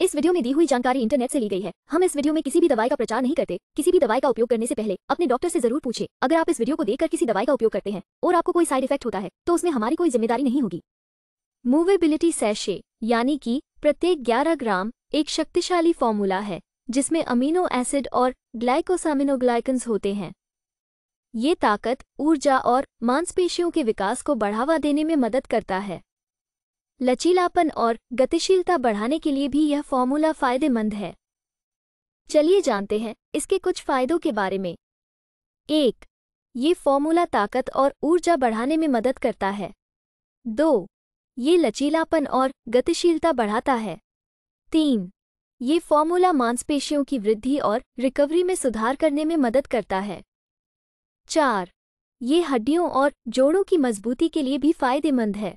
इस वीडियो में दी हुई जानकारी इंटरनेट से ली गई है हम इस वीडियो में किसी भी दवाई का प्रचार नहीं करते किसी भी दवाई का उपयोग करने से पहले अपने डॉक्टर से जरूर पूछे अगर आप इस वीडियो को देखकर किसी दवाई का उपयोग करते हैं और आपको कोई साइड इफेक्ट होता है तो उसमें हमारी कोई जिम्मेदारी नहीं होगी मूवेबिलिटी सैशे यानी कि प्रत्येक ग्यारह ग्राम एक शक्तिशाली फॉर्मूला है जिसमें अमीनो एसिड और ग्लाइकोसामिनोग्लाइकन्स होते हैं ये ताकत ऊर्जा और मांसपेशियों के विकास को बढ़ावा देने में मदद करता है लचीलापन और गतिशीलता बढ़ाने के लिए भी यह फॉर्मूला फायदेमंद है चलिए जानते हैं इसके कुछ फायदों के बारे में एक ये फॉर्मूला ताकत और ऊर्जा बढ़ाने में मदद करता है दो ये लचीलापन और गतिशीलता बढ़ाता है तीन ये फॉर्मूला मांसपेशियों की वृद्धि और रिकवरी में सुधार करने में मदद करता है चार ये हड्डियों और जोड़ों की मजबूती के लिए भी फायदेमंद है